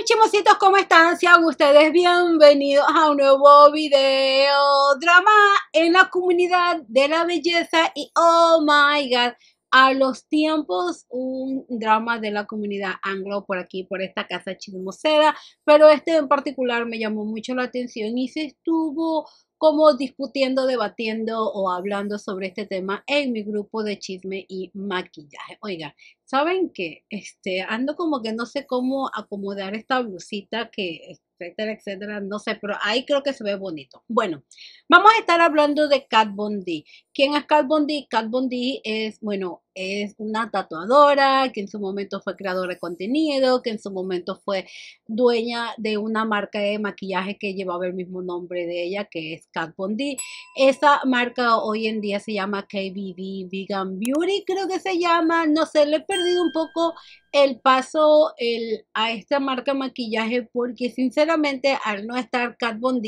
mis chimositos, ¿cómo están? Sean ustedes bienvenidos a un nuevo video drama en la comunidad de la belleza y oh my god, a los tiempos un drama de la comunidad anglo por aquí, por esta casa chismosera, pero este en particular me llamó mucho la atención y se estuvo como discutiendo, debatiendo o hablando sobre este tema en mi grupo de chisme y maquillaje. Oiga, ¿saben qué? Este, ando como que no sé cómo acomodar esta blusita que, etcétera, etcétera, no sé, pero ahí creo que se ve bonito. Bueno, vamos a estar hablando de Kat Bondi. ¿Quién es Kat Bondi? Kat Bondi es, bueno, es una tatuadora que en su momento fue creadora de contenido, que en su momento fue dueña de una marca de maquillaje que llevaba el mismo nombre de ella, que es Kat Bondi. Esa marca hoy en día se llama KBD Vegan Beauty, creo que se llama, no sé, le perdido un poco el paso el, a esta marca maquillaje porque sinceramente al no estar cat Von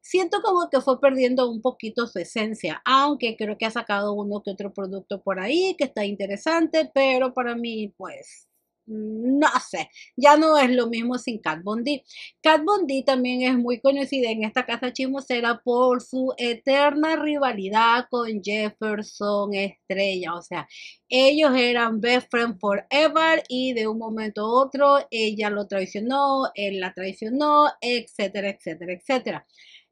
siento como que fue perdiendo un poquito su esencia, aunque creo que ha sacado uno que otro producto por ahí que está interesante, pero para mí pues no sé, ya no es lo mismo sin Kat Bondi. Kat Bondi también es muy conocida en esta casa chismosera por su eterna rivalidad con Jefferson Estrella, o sea, ellos eran best friend forever y de un momento a otro ella lo traicionó, él la traicionó, etcétera, etcétera, etcétera.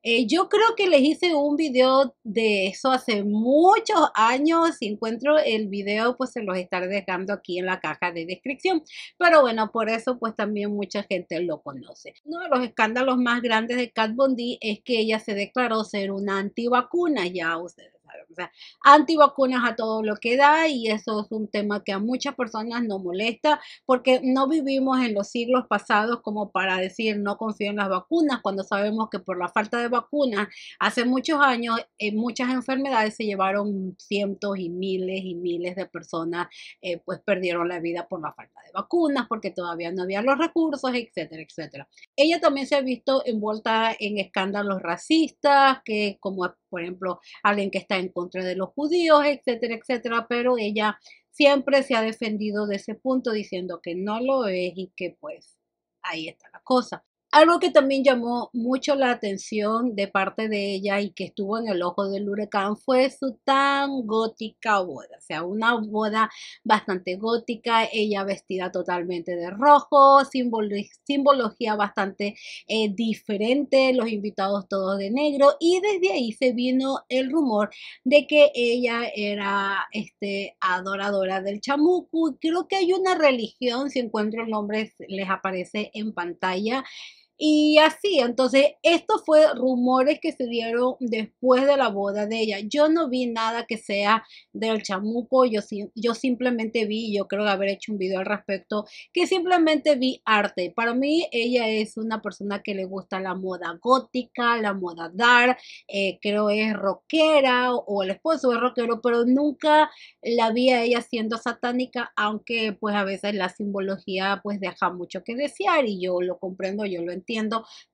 Eh, yo creo que les hice un video de eso hace muchos años. Si encuentro el video, pues se los estaré dejando aquí en la caja de descripción. Pero bueno, por eso pues también mucha gente lo conoce. Uno de los escándalos más grandes de Kat Bondi es que ella se declaró ser una antivacuna. Ya ustedes o sea, antivacunas a todo lo que da y eso es un tema que a muchas personas no molesta porque no vivimos en los siglos pasados como para decir no confío en las vacunas cuando sabemos que por la falta de vacunas hace muchos años en eh, muchas enfermedades se llevaron cientos y miles y miles de personas eh, pues perdieron la vida por la falta de vacunas porque todavía no había los recursos, etcétera, etcétera. Ella también se ha visto envuelta en escándalos racistas que como por ejemplo, alguien que está en contra de los judíos, etcétera, etcétera, pero ella siempre se ha defendido de ese punto diciendo que no lo es y que pues ahí está la cosa. Algo que también llamó mucho la atención de parte de ella y que estuvo en el ojo del huracán fue su tan gótica boda, o sea, una boda bastante gótica, ella vestida totalmente de rojo, simbología bastante eh, diferente, los invitados todos de negro y desde ahí se vino el rumor de que ella era este, adoradora del chamuco. Creo que hay una religión, si encuentro el nombre les aparece en pantalla y así, entonces, estos fue rumores que se dieron después de la boda de ella. Yo no vi nada que sea del chamuco, yo, yo simplemente vi, yo creo haber hecho un video al respecto, que simplemente vi arte. Para mí, ella es una persona que le gusta la moda gótica, la moda dar, eh, creo es rockera o el esposo es rockero, pero nunca la vi a ella siendo satánica, aunque pues a veces la simbología pues deja mucho que desear y yo lo comprendo, yo lo entiendo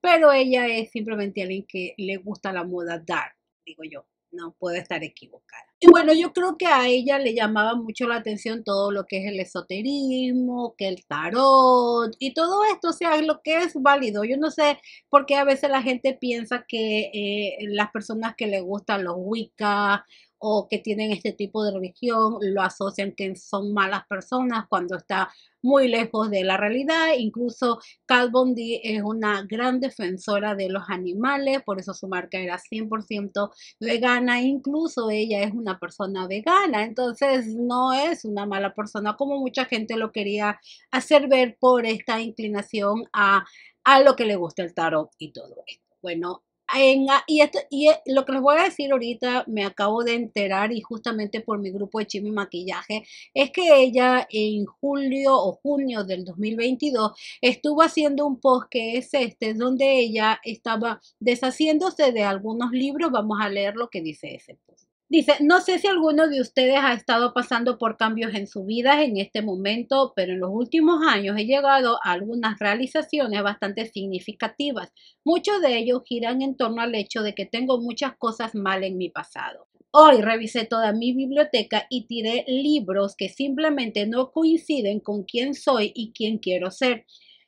pero ella es simplemente alguien que le gusta la moda dark, digo yo, no puede estar equivocada. Y bueno, yo creo que a ella le llamaba mucho la atención todo lo que es el esoterismo, que el tarot y todo esto, o sea, lo que es válido. Yo no sé por qué a veces la gente piensa que eh, las personas que le gustan los Wicca o que tienen este tipo de religión lo asocian que son malas personas cuando está muy lejos de la realidad. Incluso Cal Bondi es una gran defensora de los animales, por eso su marca era 100% vegana. Incluso ella es una persona vegana, entonces no es una mala persona como mucha gente lo quería hacer ver por esta inclinación a, a lo que le gusta el tarot y todo esto. Bueno, y, esto, y eh, lo que les voy a decir ahorita, me acabo de enterar y justamente por mi grupo de Chimi Maquillaje, es que ella en julio o junio del 2022 estuvo haciendo un post que es este, donde ella estaba deshaciéndose de algunos libros. Vamos a leer lo que dice ese post. Dice, no sé si alguno de ustedes ha estado pasando por cambios en su vida en este momento, pero en los últimos años he llegado a algunas realizaciones bastante significativas. Muchos de ellos giran en torno al hecho de que tengo muchas cosas mal en mi pasado. Hoy revisé toda mi biblioteca y tiré libros que simplemente no coinciden con quién soy y quién quiero ser.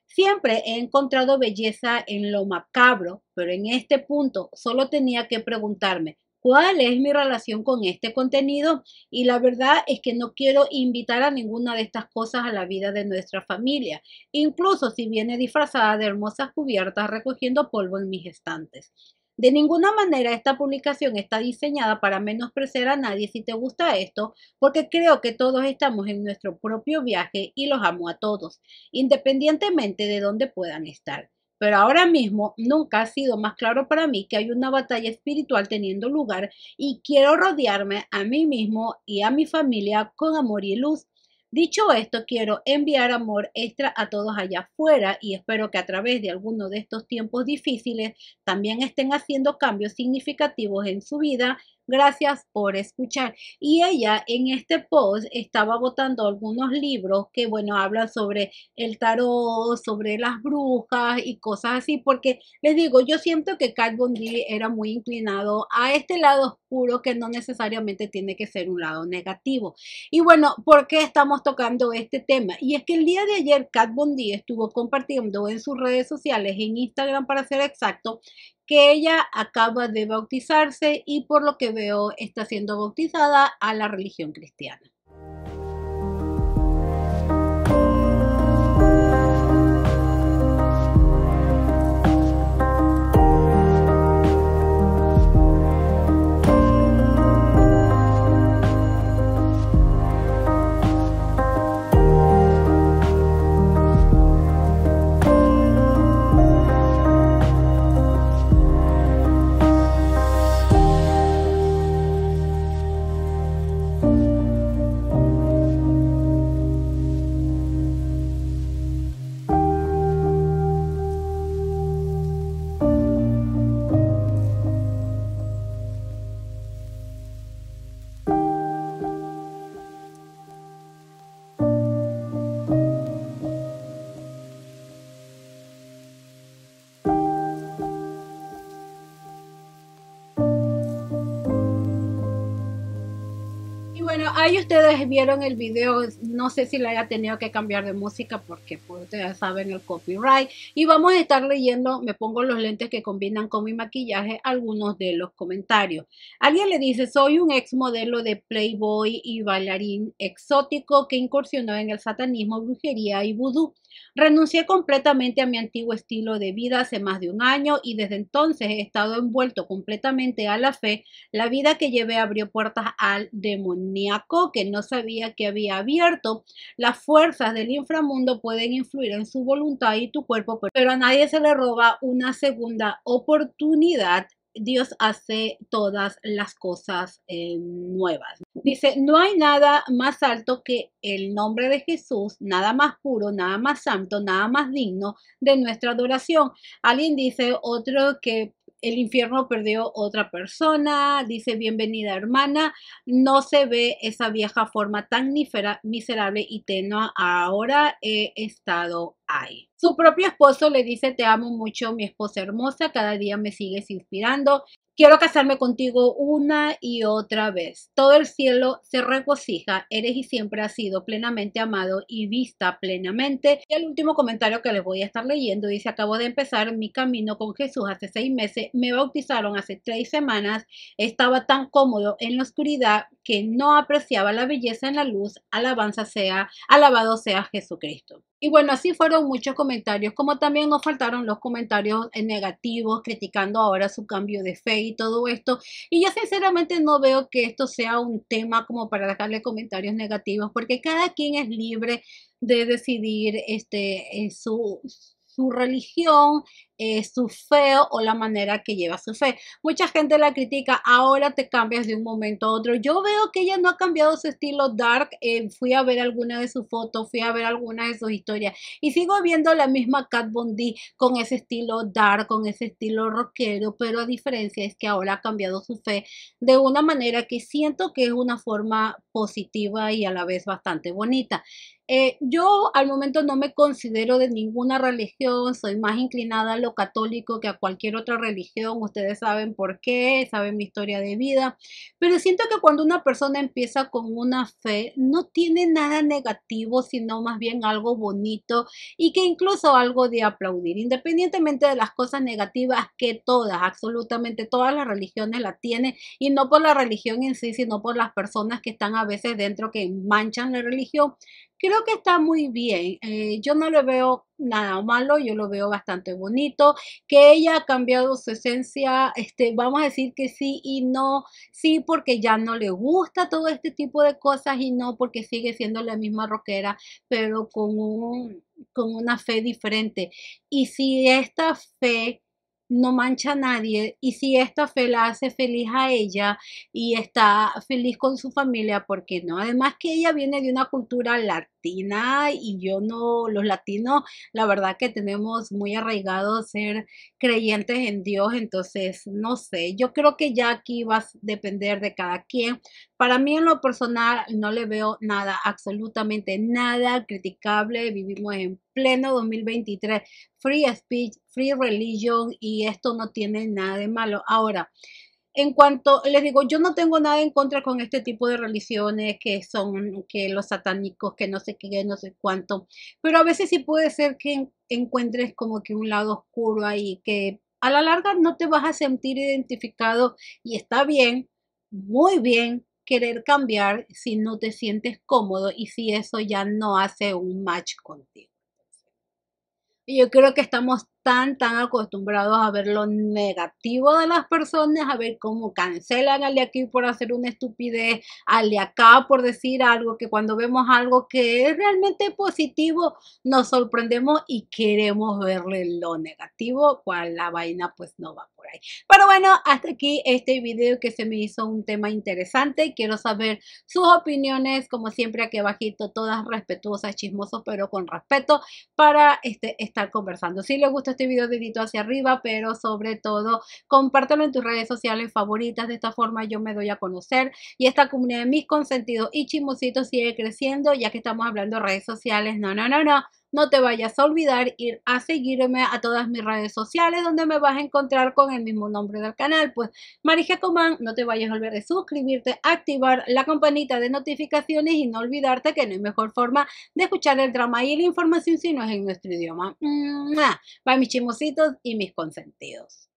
Siempre he encontrado belleza en lo macabro, pero en este punto solo tenía que preguntarme, cuál es mi relación con este contenido y la verdad es que no quiero invitar a ninguna de estas cosas a la vida de nuestra familia, incluso si viene disfrazada de hermosas cubiertas recogiendo polvo en mis estantes. De ninguna manera esta publicación está diseñada para menospreciar a nadie si te gusta esto, porque creo que todos estamos en nuestro propio viaje y los amo a todos, independientemente de dónde puedan estar. Pero ahora mismo nunca ha sido más claro para mí que hay una batalla espiritual teniendo lugar y quiero rodearme a mí mismo y a mi familia con amor y luz. Dicho esto, quiero enviar amor extra a todos allá afuera y espero que a través de alguno de estos tiempos difíciles también estén haciendo cambios significativos en su vida Gracias por escuchar. Y ella en este post estaba votando algunos libros que, bueno, hablan sobre el tarot, sobre las brujas y cosas así, porque les digo, yo siento que Kat Bondi era muy inclinado a este lado oscuro que no necesariamente tiene que ser un lado negativo. Y bueno, ¿por qué estamos tocando este tema? Y es que el día de ayer Kat Bondi estuvo compartiendo en sus redes sociales, en Instagram para ser exacto, que ella acaba de bautizarse y por lo que veo está siendo bautizada a la religión cristiana. ahí ustedes vieron el video, no sé si la haya tenido que cambiar de música porque pues, ustedes saben el copyright. Y vamos a estar leyendo, me pongo los lentes que combinan con mi maquillaje, algunos de los comentarios. Alguien le dice, soy un ex modelo de Playboy y bailarín exótico que incursionó en el satanismo, brujería y vudú. Renuncié completamente a mi antiguo estilo de vida hace más de un año y desde entonces he estado envuelto completamente a la fe. La vida que llevé abrió puertas al demonio que no sabía que había abierto. Las fuerzas del inframundo pueden influir en su voluntad y tu cuerpo, pero a nadie se le roba una segunda oportunidad Dios hace todas las cosas eh, nuevas. Dice, no hay nada más alto que el nombre de Jesús, nada más puro, nada más santo, nada más digno de nuestra adoración. Alguien dice, otro que el infierno perdió otra persona, dice bienvenida hermana, no se ve esa vieja forma tan miserable y tenua, ahora he estado ahí. Su propio esposo le dice te amo mucho, mi esposa hermosa, cada día me sigues inspirando, Quiero casarme contigo una y otra vez. Todo el cielo se regocija, eres y siempre has sido plenamente amado y vista plenamente. Y el último comentario que les voy a estar leyendo dice, acabo de empezar mi camino con Jesús hace seis meses, me bautizaron hace tres semanas, estaba tan cómodo en la oscuridad que no apreciaba la belleza en la luz, alabanza sea, alabado sea Jesucristo. Y bueno, así fueron muchos comentarios, como también nos faltaron los comentarios eh, negativos, criticando ahora su cambio de fe y todo esto. Y yo sinceramente no veo que esto sea un tema como para dejarle comentarios negativos, porque cada quien es libre de decidir este, eh, su, su religión, eh, su fe o la manera que lleva su fe. Mucha gente la critica, ahora te cambias de un momento a otro. Yo veo que ella no ha cambiado su estilo dark, eh, fui a ver alguna de sus fotos, fui a ver alguna de sus historias y sigo viendo la misma Kat Bondi con ese estilo dark, con ese estilo rockero, pero a diferencia es que ahora ha cambiado su fe de una manera que siento que es una forma positiva y a la vez bastante bonita. Eh, yo al momento no me considero de ninguna religión, soy más inclinada a lo católico que a cualquier otra religión. Ustedes saben por qué, saben mi historia de vida. Pero siento que cuando una persona empieza con una fe, no tiene nada negativo, sino más bien algo bonito y que incluso algo de aplaudir, independientemente de las cosas negativas que todas, absolutamente todas las religiones la tienen y no por la religión en sí, sino por las personas que están a veces dentro que manchan la religión creo que está muy bien. Eh, yo no lo veo nada malo, yo lo veo bastante bonito. Que ella ha cambiado su esencia, este, vamos a decir que sí y no, sí porque ya no le gusta todo este tipo de cosas y no porque sigue siendo la misma rockera, pero con, un, con una fe diferente. Y si esta fe no mancha a nadie y si esta fe la hace feliz a ella y está feliz con su familia, ¿por qué no? Además que ella viene de una cultura latina y yo no, los latinos, la verdad que tenemos muy arraigado ser creyentes en Dios, entonces no sé, yo creo que ya aquí va a depender de cada quien. Para mí en lo personal no le veo nada, absolutamente nada criticable, vivimos en pleno 2023. Free speech, free religion y esto no tiene nada de malo. Ahora, en cuanto les digo, yo no tengo nada en contra con este tipo de religiones que son que los satánicos, que no sé qué, no sé cuánto, pero a veces sí puede ser que encuentres como que un lado oscuro ahí que a la larga no te vas a sentir identificado y está bien, muy bien querer cambiar si no te sientes cómodo y si eso ya no hace un match contigo yo creo que estamos tan, tan acostumbrados a ver lo negativo de las personas, a ver cómo cancelan al de aquí por hacer una estupidez, al de acá por decir algo, que cuando vemos algo que es realmente positivo, nos sorprendemos y queremos verle lo negativo, cual la vaina pues no va a pero bueno, hasta aquí este video que se me hizo un tema interesante. Quiero saber sus opiniones, como siempre aquí abajito, todas respetuosas, chismosos, pero con respeto para este, estar conversando. Si les gusta este video, dedito hacia arriba, pero sobre todo compártelo en tus redes sociales favoritas. De esta forma yo me doy a conocer y esta comunidad de mis consentidos y chismositos sigue creciendo, ya que estamos hablando de redes sociales. No, no, no, no no te vayas a olvidar ir a seguirme a todas mis redes sociales donde me vas a encontrar con el mismo nombre del canal. Pues Marija Comán, no te vayas a olvidar de suscribirte, activar la campanita de notificaciones y no olvidarte que no hay mejor forma de escuchar el drama y la información si no es en nuestro idioma. Bye mis chimositos y mis consentidos.